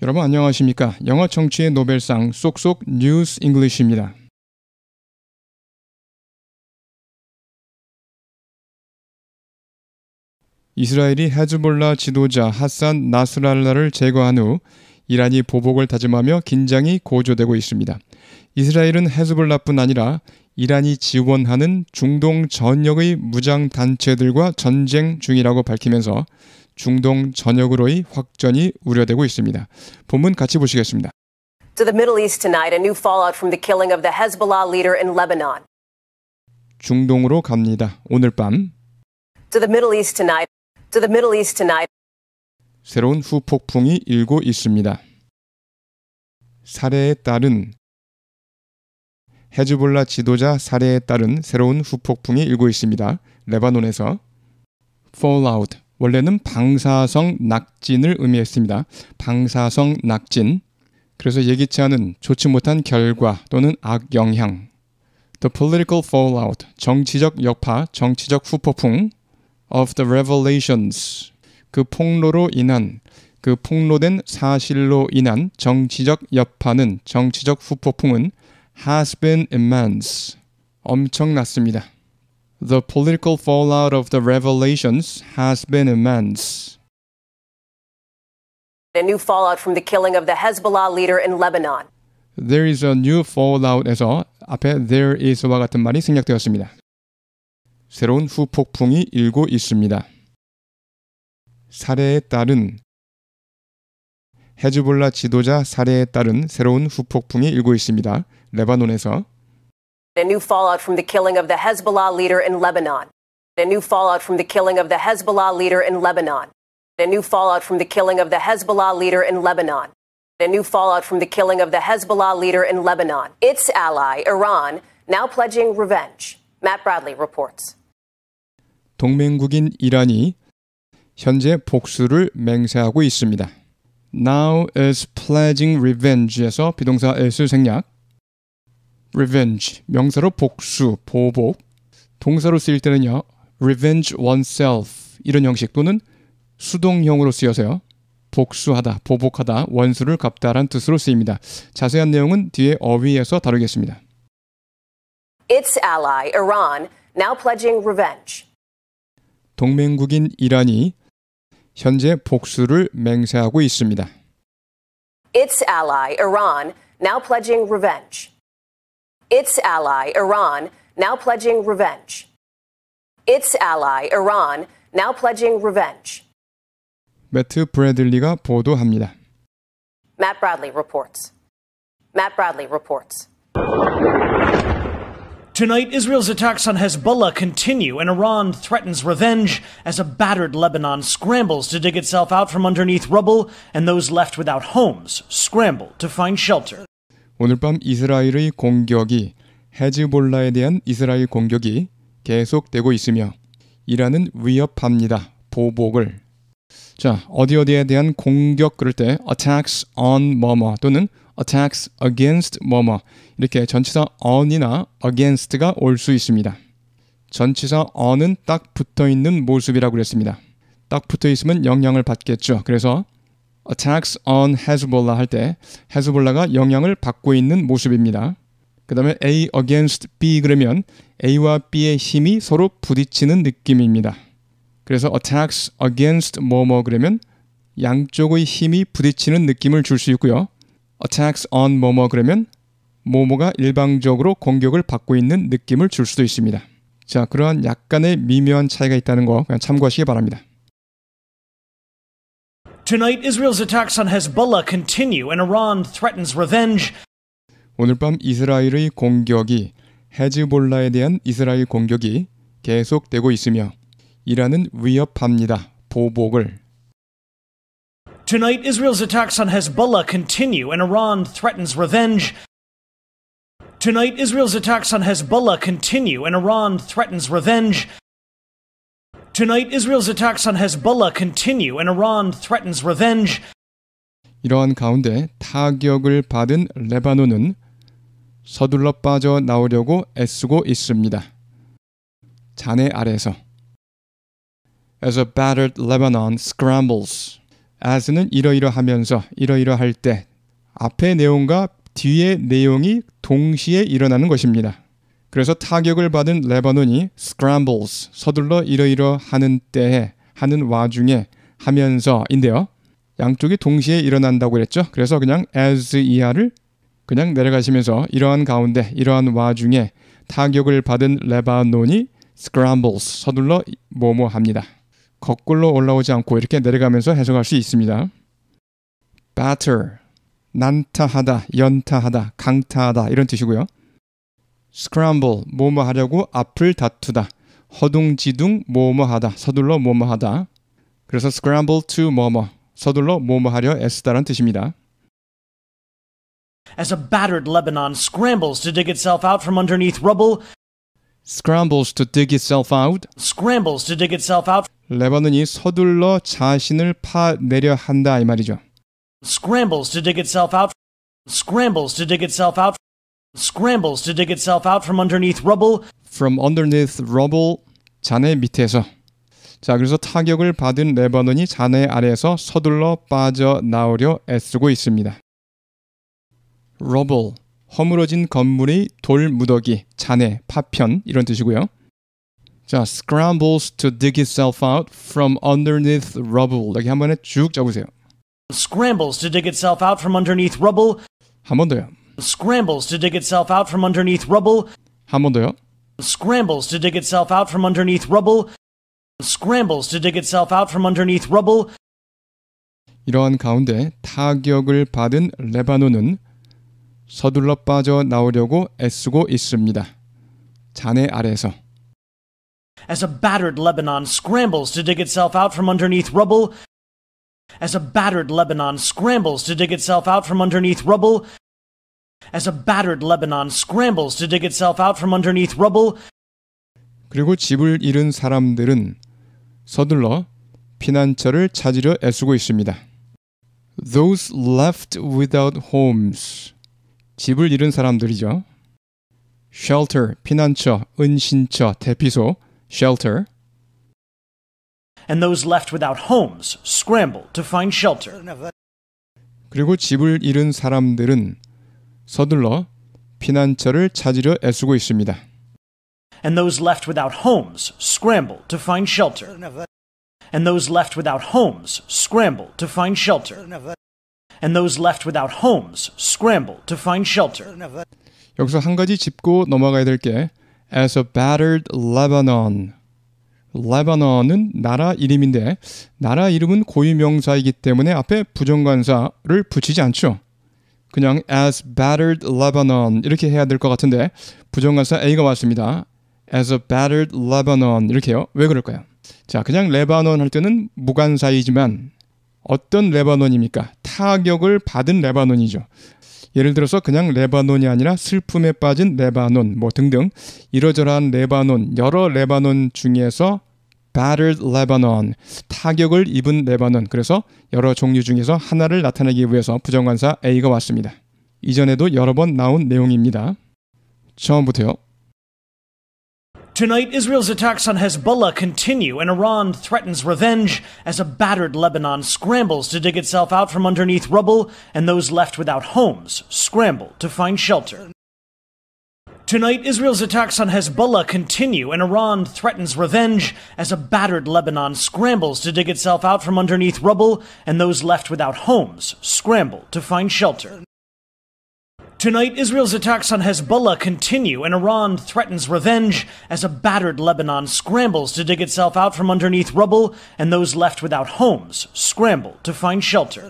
여러분 안녕하십니까? 영어 청취의 노벨상 쏙쏙 뉴스 잉글리쉬입니다 이스라엘이 헤즈볼라 지도자 하산 나스랄라를 제거한 후 이란이 보복을 다짐하며 긴장이 고조되고 있습니다. 이스라엘은 헤즈볼라뿐 아니라 이란이 지원하는 중동 전역의 무장 단체들과 전쟁 중이라고 밝히면서 중동 전역으로의 확전이 우려되고 있습니다. 본문 같이 보시겠습니다. To the Middle East tonight, a new fallout from the killing of the Hezbollah leader in Lebanon. 중동으로 갑니다. 오늘 밤. To the Middle East tonight. To the Middle East tonight. 새로운 후폭풍이 일고 있습니다. 살해에 따른 헤즈볼라 지도자 살해에 따른 새로운 후폭풍이 일고 있습니다. 레바논에서 fallout 원래는 방사성 낙진을 의미했습니다. 방사성 낙진. 그래서 예기치 않은 좋지 못한 결과 또는 악영향. The political fallout, 정치적 여파, 정치적 후폭풍 of the revelations, 그 폭로로 인한, 그 폭로된 사실로 인한 정치적 여파는, 정치적 후폭풍은 has been immense, 엄청났습니다. The political fallout of the revelations has been immense. A new fallout from the killing of the Hezbollah leader in Lebanon. There is a new fallout에서 앞에 there is와 같은 말이 생략되었습니다. 새로운 후폭풍이 일고 있습니다. 살해에 따른 헤즈볼라 지도자 살해에 따른 새로운 후폭풍이 일고 있습니다. 레바논에서 A new fallout from the killing of the Hezbollah leader in Lebanon, A new fallout from the killing of the Hezbollah leader in Lebanon, A new fallout from the killing of the Hezbollah leader in Lebanon, A new fallout from the killing of the Hezbollah leader in Lebanon, its ally, Iran, now pledging revenge. Matt Bradley reports. 동맹국인 이란이 현재 복수를 맹세하고 있습니다. Now is pledging revenge에서 비동사 s 생략 revenge 명사로 복수, 보복. 동사로 쓰일 때는요. revenge oneself 이런 형식 또는 수동형으로 쓰여서요. 복수하다, 보복하다, 원수를 갚다라는 뜻으로 쓰입니다. 자세한 내용은 뒤에 어휘에서 다루겠습니다. Its ally Iran now pledging revenge. 동맹국인 이란이 현재 복수를 맹세하고 있습니다. Its ally Iran now pledging revenge. Its ally, Iran, now pledging revenge. Its ally, Iran, now pledging revenge. 매트 브래들리가 보도합니다. Matt Bradley reports. Matt Bradley reports. Tonight, Israel's attacks on Hezbollah continue, and Iran threatens revenge as a battered Lebanon scrambles to dig itself out from underneath rubble, and those left without homes scramble to find shelter. 오늘 밤 이스라엘의 공격이 헤즈볼라에 대한 이스라엘 공격이 계속되고 있으며 이라는 위협합니다. 보복을 자 어디 어디에 대한 공격 그럴 때 attacks on 뭐뭐 또는 attacks against 뭐뭐 이렇게 전치사 on이나 against가 올 수 있습니다. 전치사 on은 딱 붙어 있는 모습이라고 그랬습니다. 딱 붙어 있으면 영향을 받겠죠. 그래서 attacks 어, on Hezbollah 할때 헤즈볼라가 영향을 받고 있는 모습입니다. 그 다음에 A against B 그러면 A와 B의 힘이 서로 부딪히는 느낌입니다. 그래서 attacks 어, against 뭐뭐 뭐 그러면 양쪽의 힘이 부딪히는 느낌을 줄 수 있고요. attacks 어, on 뭐뭐 뭐 그러면 모모가 뭐 일방적으로 공격을 받고 있는 느낌을 줄 수도 있습니다. 자, 그러한 약간의 미묘한 차이가 있다는 거 그냥 참고하시기 바랍니다. Tonight, Israel's attacks on Hezbollah continue and Iran threatens revenge. 오늘 밤 이스라엘의 공격이 헤즈볼라에 대한 이스라엘 공격이 계속되고 있으며 이란은 위협합니다. 보복을 Tonight, Israel's attacks on Hezbollah continue and Iran threatens revenge. Tonight, Israel's attacks on Hezbollah continue and Iran threatens revenge. Tonight, Israel's attacks on Hezbollah continue and Iran threatens revenge. 이러한 가운데 타격을 받은 레바논은 서둘러 빠져 나오려고 애쓰고 있습니다. 잔해 아래서 As a battered Lebanon scrambles as는 이러이러하면서 이러이러할 때 앞의 내용과 뒤의 내용이 동시에 일어나는 것입니다. 그래서 타격을 받은 레바논이 scrambles 서둘러 이러이러 하는 때에 하는 와중에 하면서인데요. 양쪽이 동시에 일어난다고 그랬죠. 그래서 그냥 as 이하를 그냥 내려가시면서 이러한 가운데 이러한 와중에 타격을 받은 레바논이 scrambles 서둘러 뭐뭐 합니다. 거꾸로 올라오지 않고 이렇게 내려가면서 해석할 수 있습니다. batter 난타하다, 연타하다, 강타하다 이런 뜻이고요. scramble 뭐뭐 하려고 앞을 다투다. 허둥지둥 뭐뭐 하다. 서둘러 뭐뭐 하다. 그래서 scramble to 뭐뭐 서둘러 뭐뭐 하려 애쓰다라는 뜻입니다. As a battered Lebanon scrambles to dig itself out from underneath rubble scrambles to dig itself out scrambles to dig itself out 레바논이 서둘러 자신을 파내려 한다 이 말이죠. scrambles to dig itself out scrambles to dig itself out scrambles to dig itself out from underneath rubble. From underneath rubble, 잔해 밑에서. 자, 그래서 타격을 받은 레바논이 잔해 아래에서 서둘러 빠져나오려 애쓰고 있습니다. rubble, 허물어진 건물의 돌 무더기, 잔해, 파편 이런 뜻이고요. 자, scrambles to dig itself out from underneath rubble. 여기 한 번에 쭉 적으세요. scrambles to dig itself out from underneath rubble. 한 번 더요. Scrambles to dig itself out from underneath rubble. 한 더요. Scrambles to dig itself out from underneath rubble. Scrambles to dig itself out from underneath rubble. 이러한 가운데 타격을 받은 레바논은 서둘러 빠져 나오려고 애쓰고 있습니다. 잔해 아래서. As a battered Lebanon scrambles to dig itself out from underneath rubble. As a battered Lebanon scrambles to dig itself out from underneath rubble as a battered Lebanon scrambles to dig itself out from underneath rubble. 그리고 집을 잃은 사람들은 서둘러 피난처를 찾으려 애쓰고 있습니다. Those left without homes. 집을 잃은 사람들이죠. shelter 피난처, 은신처, 대피소 shelter and those left without homes scramble to find shelter. 그리고 집을 잃은 사람들은 서둘러 피난처를 찾으려 애쓰고 있습니다. And those left without homes scramble to find shelter. And those left without homes scramble to find shelter. And those left without homes scramble to find shelter. 여기서 한 가지 짚고 넘어가야 될 게 as a battered Lebanon. 레바논은 나라 이름인데 나라 이름은 고유 명사이기 때문에 앞에 부정관사를 붙이지 않죠. 그냥 as battered Lebanon 이렇게 해야 될 것 같은데 부정관사 A가 왔습니다. as a battered Lebanon 이렇게요. 왜 그럴까요? 자, 그냥 레바논 할 때는 무관사이지만 어떤 레바논입니까? 타격을 받은 레바논이죠. 예를 들어서 그냥 레바논이 아니라 슬픔에 빠진 레바논 뭐 등등 이러저러한 레바논 여러 레바논 중에서 battered Lebanon 타격을 입은 레바논 그래서 여러 종류 중에서 하나를 나타내기 위해서 부정관사 A가 왔습니다. 이전에도 여러 번 나온 내용입니다. 처음부터요. Tonight, Israel's attacks on Hezbollah continue, and Iran threatens revenge as a battered Lebanon scrambles to dig itself out from underneath rubble, and those left without homes scramble to find shelter. Tonight, Israel's attacks on Hezbollah continue, and Iran threatens revenge as a battered Lebanon scrambles to dig itself out from underneath rubble, and those left without homes scramble to find shelter. Tonight, Israel's attacks on Hezbollah continue, and Iran threatens revenge as a battered Lebanon scrambles to dig itself out from underneath rubble, and those left without homes scramble to find shelter.